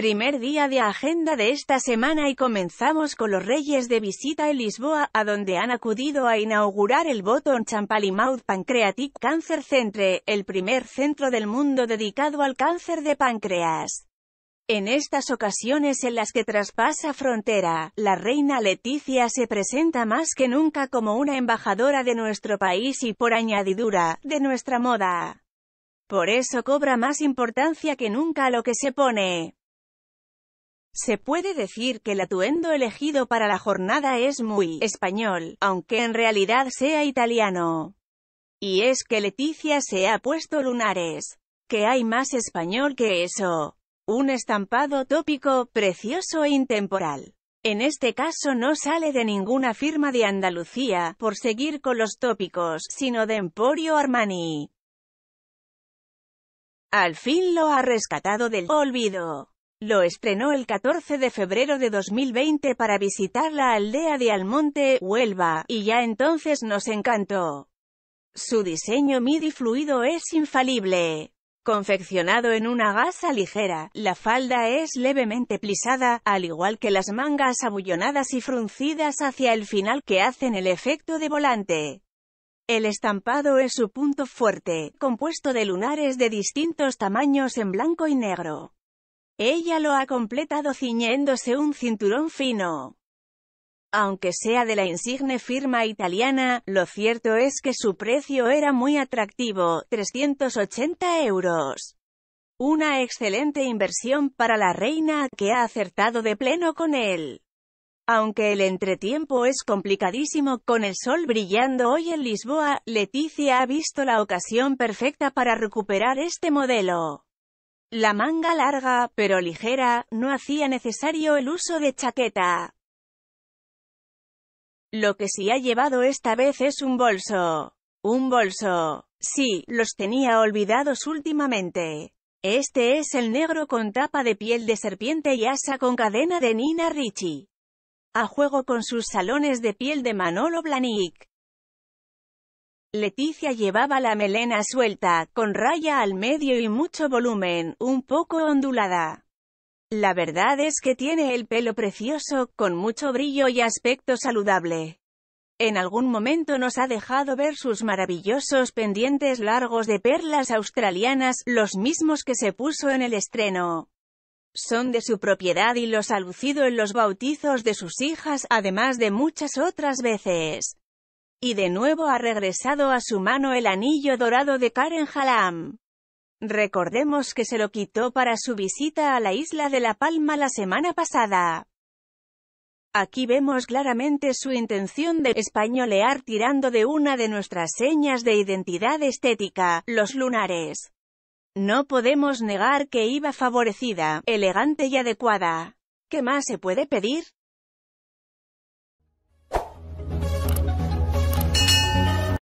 Primer día de agenda de esta semana y comenzamos con los Reyes de visita en Lisboa, a donde han acudido a inaugurar el Boton Champalimaud Pancreatic Cancer Centre, el primer centro del mundo dedicado al cáncer de páncreas. En estas ocasiones en las que traspasa frontera, la reina Leticia se presenta más que nunca como una embajadora de nuestro país y por añadidura, de nuestra moda. Por eso cobra más importancia que nunca lo que se pone. Se puede decir que el atuendo elegido para la jornada es muy español, aunque en realidad sea italiano. Y es que Leticia se ha puesto lunares. Que hay más español que eso. Un estampado tópico, precioso e intemporal. En este caso no sale de ninguna firma de Andalucía, por seguir con los tópicos, sino de Emporio Armani. Al fin lo ha rescatado del olvido. Lo estrenó el 14 de febrero de 2020 para visitar la aldea de Almonte, Huelva, y ya entonces nos encantó. Su diseño MIDI fluido es infalible. Confeccionado en una gasa ligera, la falda es levemente plisada, al igual que las mangas abullonadas y fruncidas hacia el final que hacen el efecto de volante. El estampado es su punto fuerte, compuesto de lunares de distintos tamaños en blanco y negro. Ella lo ha completado ciñéndose un cinturón fino. Aunque sea de la insigne firma italiana, lo cierto es que su precio era muy atractivo, 380 euros. Una excelente inversión para la reina, que ha acertado de pleno con él. Aunque el entretiempo es complicadísimo, con el sol brillando hoy en Lisboa, Leticia ha visto la ocasión perfecta para recuperar este modelo. La manga larga, pero ligera, no hacía necesario el uso de chaqueta. Lo que sí ha llevado esta vez es un bolso. Un bolso. Sí, los tenía olvidados últimamente. Este es el negro con tapa de piel de serpiente y asa con cadena de Nina Ricci. A juego con sus salones de piel de Manolo Blahnik. Leticia llevaba la melena suelta, con raya al medio y mucho volumen, un poco ondulada. La verdad es que tiene el pelo precioso, con mucho brillo y aspecto saludable. En algún momento nos ha dejado ver sus maravillosos pendientes largos de perlas australianas, los mismos que se puso en el estreno. Son de su propiedad y los ha lucido en los bautizos de sus hijas, además de muchas otras veces. Y de nuevo ha regresado a su mano el anillo dorado de Karen Halam. Recordemos que se lo quitó para su visita a la isla de La Palma la semana pasada. Aquí vemos claramente su intención de españolear tirando de una de nuestras señas de identidad estética, los lunares. No podemos negar que iba favorecida, elegante y adecuada. ¿Qué más se puede pedir?